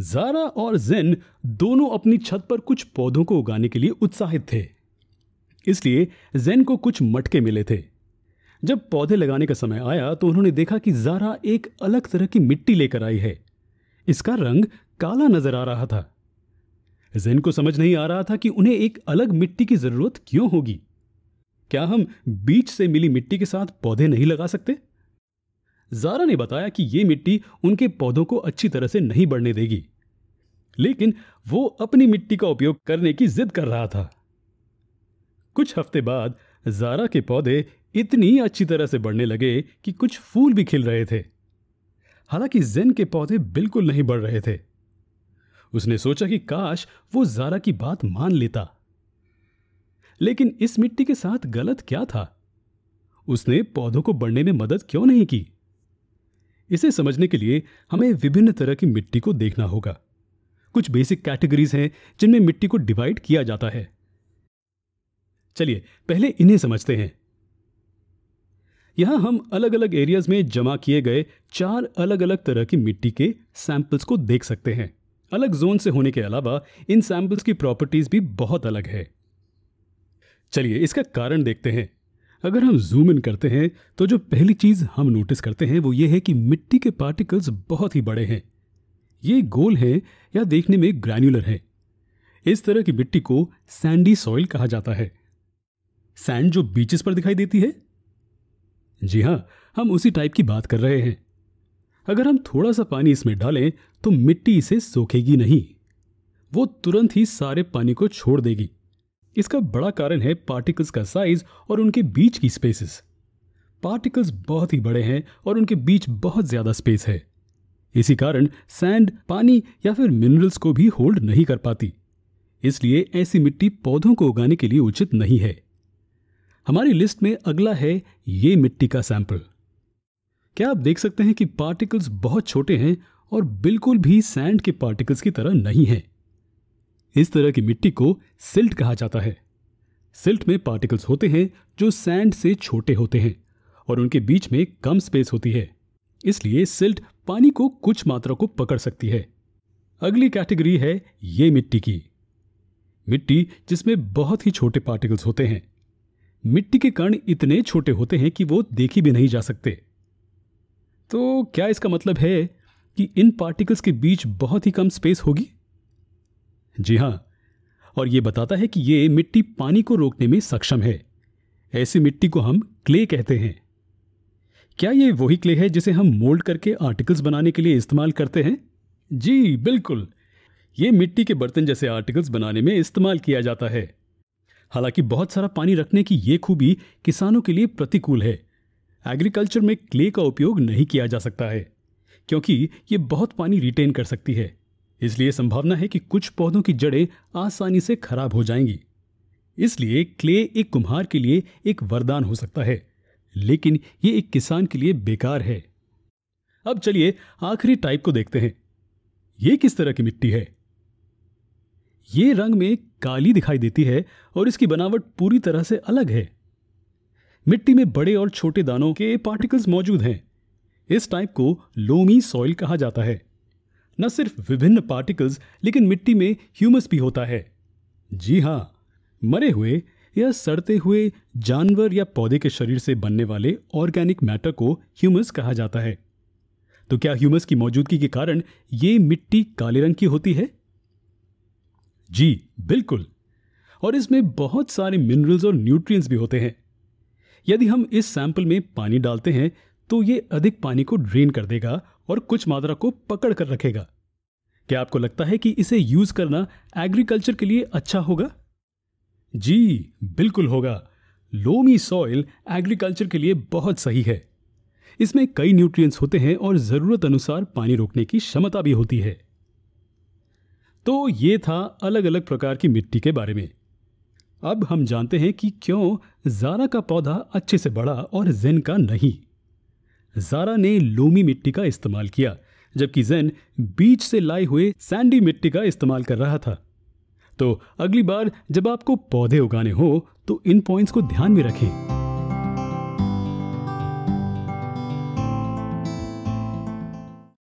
Zara और जेन दोनों अपनी छत पर कुछ पौधों को उगाने के लिए उत्साहित थे इसलिए जेन को कुछ मटके मिले थे जब पौधे लगाने का समय आया तो उन्होंने देखा कि जारा एक अलग तरह की मिट्टी लेकर आई है इसका रंग काला नजर आ रहा था जेन को समझ नहीं आ रहा था कि उन्हें एक अलग मिट्टी की जरूरत क्यों होगी क्या हम बीच से मिली मिट्टी के साथ पौधे नहीं लगा सकते जारा ने बताया कि ये मिट्टी उनके पौधों को अच्छी तरह से नहीं बढ़ने देगी लेकिन वो अपनी मिट्टी का उपयोग करने की जिद कर रहा था कुछ हफ्ते बाद जारा के पौधे इतनी अच्छी तरह से बढ़ने लगे कि कुछ फूल भी खिल रहे थे हालांकि जेन के पौधे बिल्कुल नहीं बढ़ रहे थे उसने सोचा कि काश वो जारा की बात मान लेता लेकिन इस मिट्टी के साथ गलत क्या था उसने पौधों को बढ़ने में मदद क्यों नहीं की इसे समझने के लिए हमें विभिन्न तरह की मिट्टी को देखना होगा कुछ बेसिक कैटेगरीज हैं जिनमें मिट्टी को डिवाइड किया जाता है चलिए पहले इन्हें समझते हैं यहां हम अलग अलग एरियाज में जमा किए गए चार अलग अलग तरह की मिट्टी के सैंपल्स को देख सकते हैं अलग जोन से होने के अलावा इन सैंपल्स की प्रॉपर्टीज भी बहुत अलग है चलिए इसका कारण देखते हैं अगर हम जूम इन करते हैं तो जो पहली चीज़ हम नोटिस करते हैं वो ये है कि मिट्टी के पार्टिकल्स बहुत ही बड़े हैं ये गोल हैं या देखने में ग्रैन्युलर है इस तरह की मिट्टी को सैंडी सॉइल कहा जाता है सैंड जो बीचेस पर दिखाई देती है जी हाँ हम उसी टाइप की बात कर रहे हैं अगर हम थोड़ा सा पानी इसमें डालें तो मिट्टी इसे सोखेगी नहीं वो तुरंत ही सारे पानी को छोड़ देगी इसका बड़ा कारण है पार्टिकल्स का साइज और उनके बीच की स्पेसेस पार्टिकल्स बहुत ही बड़े हैं और उनके बीच बहुत ज़्यादा स्पेस है इसी कारण सैंड पानी या फिर मिनरल्स को भी होल्ड नहीं कर पाती इसलिए ऐसी मिट्टी पौधों को उगाने के लिए उचित नहीं है हमारी लिस्ट में अगला है ये मिट्टी का सैंपल क्या आप देख सकते हैं कि पार्टिकल्स बहुत छोटे हैं और बिल्कुल भी सैंड के पार्टिकल्स की तरह नहीं है इस तरह की मिट्टी को सिल्ट कहा जाता है सिल्ट में पार्टिकल्स होते हैं जो सैंड से छोटे होते हैं और उनके बीच में कम स्पेस होती है इसलिए सिल्ट पानी को कुछ मात्रा को पकड़ सकती है अगली कैटेगरी है ये मिट्टी की मिट्टी जिसमें बहुत ही छोटे पार्टिकल्स होते हैं मिट्टी के कण इतने छोटे होते हैं कि वो देखी भी नहीं जा सकते तो क्या इसका मतलब है कि इन पार्टिकल्स के बीच बहुत ही कम स्पेस होगी जी हाँ और ये बताता है कि ये मिट्टी पानी को रोकने में सक्षम है ऐसी मिट्टी को हम क्ले कहते हैं क्या ये वही क्ले है जिसे हम मोल्ड करके आर्टिकल्स बनाने के लिए इस्तेमाल करते हैं जी बिल्कुल ये मिट्टी के बर्तन जैसे आर्टिकल्स बनाने में इस्तेमाल किया जाता है हालांकि बहुत सारा पानी रखने की ये खूबी किसानों के लिए प्रतिकूल है एग्रीकल्चर में क्ले का उपयोग नहीं किया जा सकता है क्योंकि ये बहुत पानी रिटेन कर सकती है इसलिए संभावना है कि कुछ पौधों की जड़ें आसानी से खराब हो जाएंगी इसलिए क्ले एक कुम्हार के लिए एक वरदान हो सकता है लेकिन ये एक किसान के लिए बेकार है अब चलिए आखिरी टाइप को देखते हैं यह किस तरह की मिट्टी है ये रंग में काली दिखाई देती है और इसकी बनावट पूरी तरह से अलग है मिट्टी में बड़े और छोटे दानों के पार्टिकल्स मौजूद हैं इस टाइप को लोमी सॉइल कहा जाता है न सिर्फ विभिन्न पार्टिकल्स लेकिन मिट्टी में ह्यूमस भी होता है जी हाँ मरे हुए या सड़ते हुए जानवर या पौधे के शरीर से बनने वाले ऑर्गेनिक मैटर को ह्यूमस कहा जाता है तो क्या ह्यूमस की मौजूदगी के कारण ये मिट्टी काले रंग की होती है जी बिल्कुल और इसमें बहुत सारे मिनरल्स और न्यूट्रिएंट्स भी होते हैं यदि हम इस सैंपल में पानी डालते हैं तो ये अधिक पानी को ड्रेन कर देगा और कुछ मात्रा को पकड़ कर रखेगा क्या आपको लगता है कि इसे यूज करना एग्रीकल्चर के लिए अच्छा होगा जी बिल्कुल होगा लोमी सॉइल एग्रीकल्चर के लिए बहुत सही है इसमें कई न्यूट्रिएंट्स होते हैं और ज़रूरत अनुसार पानी रोकने की क्षमता भी होती है तो ये था अलग अलग प्रकार की मिट्टी के बारे में अब हम जानते हैं कि क्यों जारा का पौधा अच्छे से बढ़ा और जेन का नहीं जारा ने लोमी मिट्टी का इस्तेमाल किया जबकि जेन बीच से लाए हुए सैंडी मिट्टी का इस्तेमाल कर रहा था तो अगली बार जब आपको पौधे उगाने हो तो इन पॉइंट्स को ध्यान में रखें